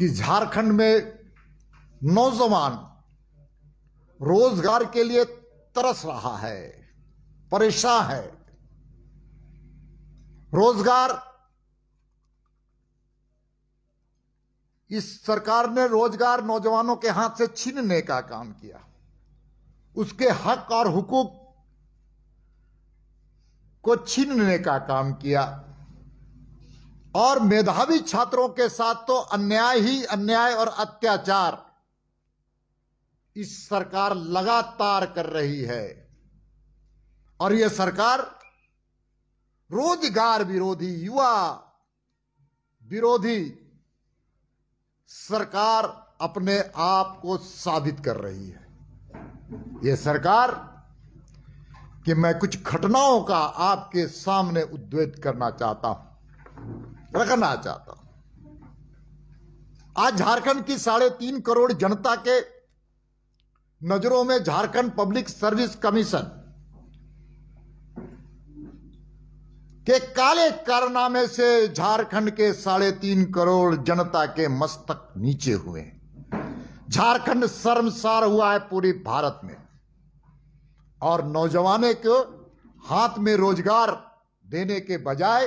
कि झारखंड में नौजवान रोजगार के लिए तरस रहा है परेशान है रोजगार इस सरकार ने रोजगार नौजवानों के हाथ से छीनने का काम किया उसके हक और हुकूक को छीनने का काम किया और मेधावी छात्रों के साथ तो अन्याय ही अन्याय और अत्याचार इस सरकार लगातार कर रही है और यह सरकार रोजगार विरोधी युवा विरोधी सरकार अपने आप को साबित कर रही है यह सरकार कि मैं कुछ घटनाओं का आपके सामने उद्वेद करना चाहता हूं रखना चाहता हूं आज झारखंड की साढ़े तीन करोड़ जनता के नजरों में झारखंड पब्लिक सर्विस कमीशन के काले कारनामे से झारखंड के साढ़े तीन करोड़ जनता के मस्तक नीचे हुए झारखंड शर्मसार हुआ है पूरी भारत में और नौजवानों को हाथ में रोजगार देने के बजाय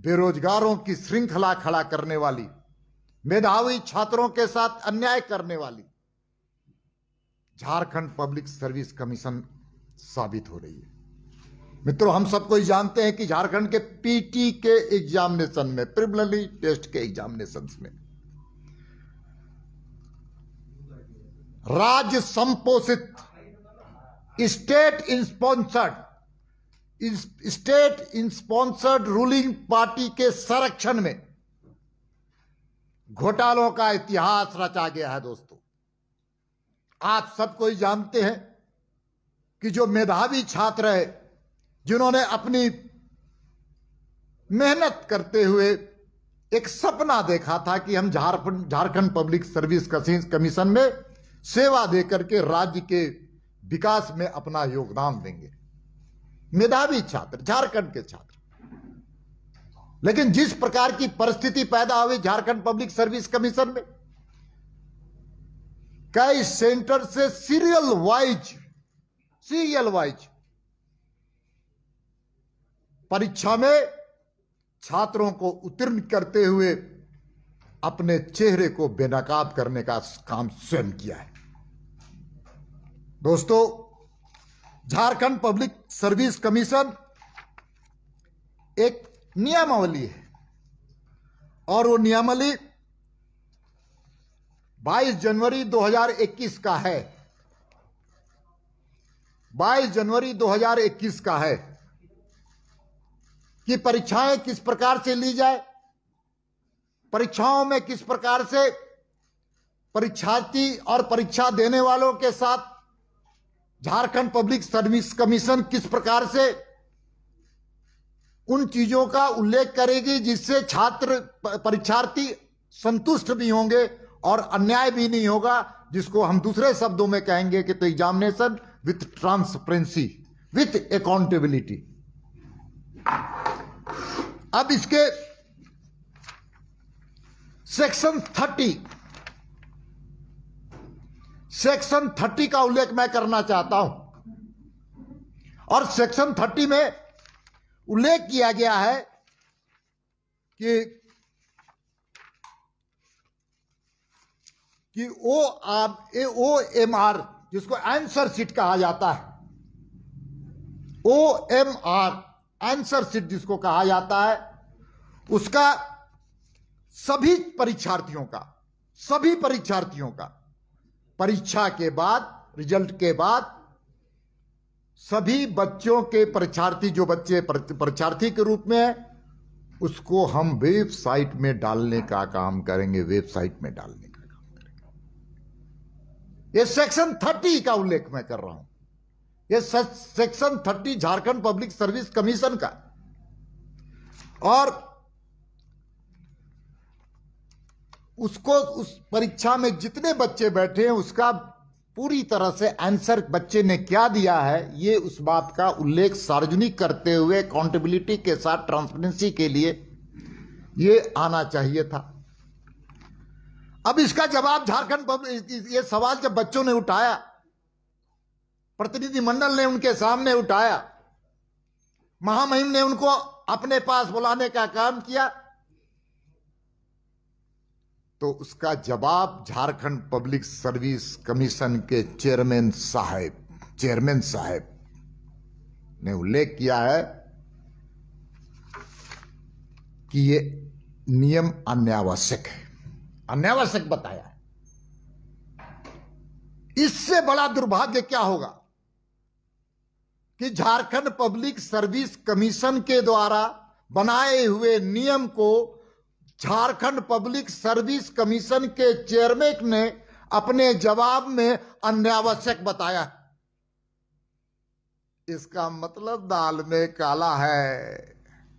बेरोजगारों की श्रृंखला खड़ा करने वाली मेधावी छात्रों के साथ अन्याय करने वाली झारखंड पब्लिक सर्विस कमीशन साबित हो रही है मित्रों हम सबको जानते हैं कि झारखंड के पीटी के एग्जामिनेशन में प्रिमिनरी टेस्ट के एग्जामिनेशन में राज्य संपोषित state sponsored state in sponsored ruling party के संरक्षण में घोटालों का इतिहास रचा गया है दोस्तों आप सबको जानते हैं कि जो मेधावी छात्र है जिन्होंने अपनी मेहनत करते हुए एक सपना देखा था कि हम Jharkhand Jharkhand public service commission में सेवा देकर के राज्य के विकास में अपना योगदान देंगे मेधावी छात्र झारखंड के छात्र लेकिन जिस प्रकार की परिस्थिति पैदा हुई झारखंड पब्लिक सर्विस कमीशन में कई सेंटर से सीरियल वाइज सीरियल वाइज परीक्षा में छात्रों को उत्तीर्ण करते हुए अपने चेहरे को बेनकाब करने का काम स्वयं किया है दोस्तों झारखंड पब्लिक सर्विस कमीशन एक नियमावली है और वो नियमावली 22 जनवरी 2021 का है 22 जनवरी 2021 का है कि परीक्षाएं किस प्रकार से ली जाए परीक्षाओं में किस प्रकार से परीक्षार्थी और परीक्षा देने वालों के साथ झारखंड पब्लिक सर्विस कमीशन किस प्रकार से उन चीजों का उल्लेख करेगी जिससे छात्र परीक्षार्थी संतुष्ट भी होंगे और अन्याय भी नहीं होगा जिसको हम दूसरे शब्दों में कहेंगे कि तो examination with transparency with accountability अब इसके सेक्शन थर्टी सेक्शन थर्टी का उल्लेख मैं करना चाहता हूं और सेक्शन थर्टी में उल्लेख किया गया है कि कि ओ आप ओ एम आर जिसको आंसर सीट कहा जाता है O M R answer sheet जिसको कहा जाता है उसका सभी परीक्षार्थियों का सभी परीक्षार्थियों का परीक्षा के बाद रिजल्ट के बाद सभी बच्चों के परीक्षार्थी जो बच्चे परीक्षार्थी के रूप में है उसको हम वेबसाइट में डालने का काम करेंगे वेबसाइट में डालने का काम करेंगे ये सेक्शन थर्टी का उल्लेख मैं कर रहा हूं ये section thirty Jharkhand public service commission का और उसको उस परीक्षा में जितने बच्चे बैठे हैं उसका पूरी तरह से आंसर बच्चे ने क्या दिया है ये उस बात का उल्लेख सार्वजनिक करते हुए अकाउंटेबिलिटी के साथ ट्रांसपेरेंसी के लिए ये आना चाहिए था अब इसका जवाब झारखंड ये सवाल जब बच्चों ने उठाया प्रतिनिधिमंडल ने उनके सामने उठाया महामहिम ने उनको अपने पास बुलाने का काम किया तो उसका जवाब झारखंड पब्लिक सर्विस कमीशन के चेयरमैन साहब चेयरमैन साहब ने उल्लेख किया है कि ये नियम अनावश्यक है अनावश्यक बताया है इससे बड़ा दुर्भाग्य क्या होगा कि झारखंड पब्लिक सर्विस कमीशन के द्वारा बनाए हुए नियम को झारखंड पब्लिक सर्विस कमीशन के चेयरमैन ने अपने जवाब में अनावश्यक बताया इसका मतलब दाल में काला है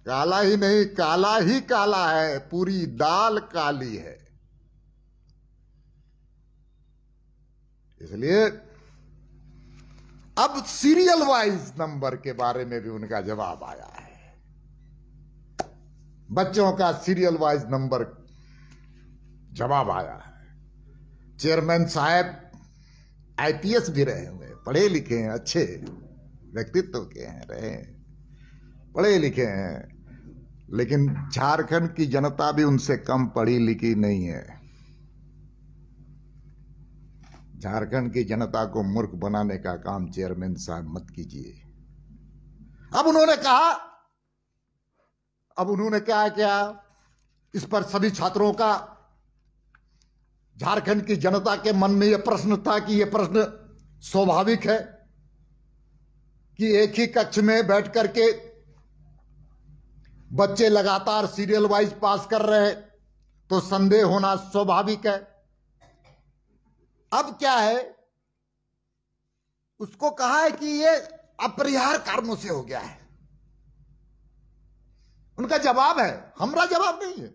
काला ही नहीं काला ही काला है पूरी दाल काली है इसलिए अब सीरियल वाइज नंबर के बारे में भी उनका जवाब आया बच्चों का सीरियल वाइज नंबर जवाब आया है चेयरमैन साहब आईपीएस भी रहे हुए पढ़े लिखे हैं अच्छे व्यक्तित्व के हैं रहे हैं पढ़े लिखे हैं लेकिन झारखंड की जनता भी उनसे कम पढ़ी लिखी नहीं है झारखंड की जनता को मूर्ख बनाने का काम चेयरमैन साहब मत कीजिए अब उन्होंने कहा अब उन्होंने क्या किया इस पर सभी छात्रों का झारखंड की जनता के मन में यह प्रश्न था कि यह प्रश्न स्वाभाविक है कि एक ही कक्ष में बैठ करके बच्चे लगातार सीरियल वाइज पास कर रहे तो संदेह होना स्वाभाविक है अब क्या है उसको कहा है कि यह अपरिहार कारणों से हो गया है उनका जवाब है हमारा जवाब नहीं है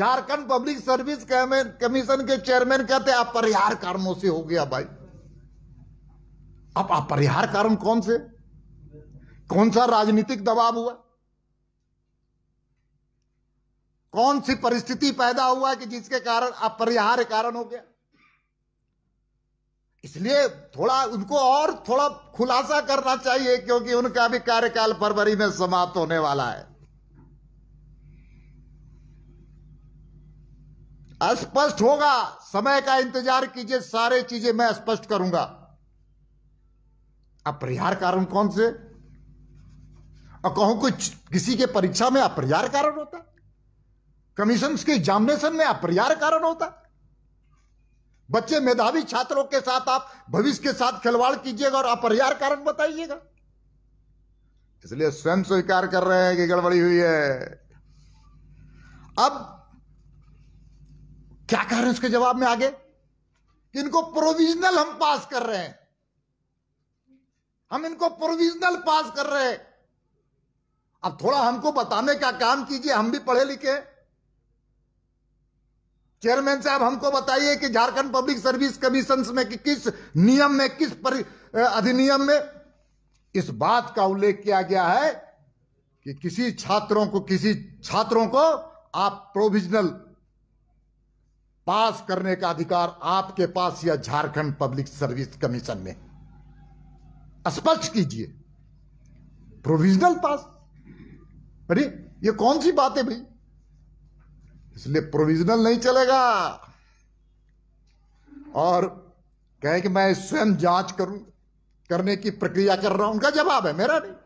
झारखंड पब्लिक सर्विस कमीशन के चेयरमैन कहते अपरिहार कारणों से हो गया भाई अब अपरिहार कारण कौन से कौन सा राजनीतिक दबाव हुआ कौन सी परिस्थिति पैदा हुआ कि जिसके कारण अपरिहार्य कारण हो गया इसलिए थोड़ा उनको और थोड़ा खुलासा करना चाहिए क्योंकि उनका भी कार्यकाल फरवरी में समाप्त होने वाला है स्पष्ट होगा समय का इंतजार कीजिए सारे चीजें मैं स्पष्ट करूंगा अपरिहार कारण कौन से और कहूं कुछ किसी के परीक्षा में अपरिहार कारण होता कमीशन के एग्जामिनेशन में अपरिहार कारण होता बच्चे मेधावी छात्रों के साथ आप भविष्य के साथ खिलवाड़ कीजिएगा और अपरिहार कारण बताइएगा इसलिए स्वयं स्वीकार कर रहे हैं कि गड़बड़ी हुई है अब क्या कह रहे हैं उसके जवाब में आगे कि इनको प्रोविजनल हम पास कर रहे हैं हम इनको प्रोविजनल पास कर रहे हैं अब थोड़ा हमको बताने का काम कीजिए हम भी पढ़े लिखे हैं चेयरमैन साहब हमको बताइए कि झारखंड पब्लिक सर्विस कमीशन में कि किस नियम में किस पर अधिनियम में इस बात का उल्लेख किया गया है कि किसी छात्रों को किसी छात्रों को आप प्रोविजनल पास करने का अधिकार आपके पास या झारखंड पब्लिक सर्विस कमीशन में स्पष्ट कीजिए प्रोविजनल पास अरे ये कौन सी बात है भाई इसलिए प्रोविजनल नहीं चलेगा और कहे कि मैं स्वयं जांच करूं करने की प्रक्रिया कर रहा हूं उनका जवाब है मेरा नहीं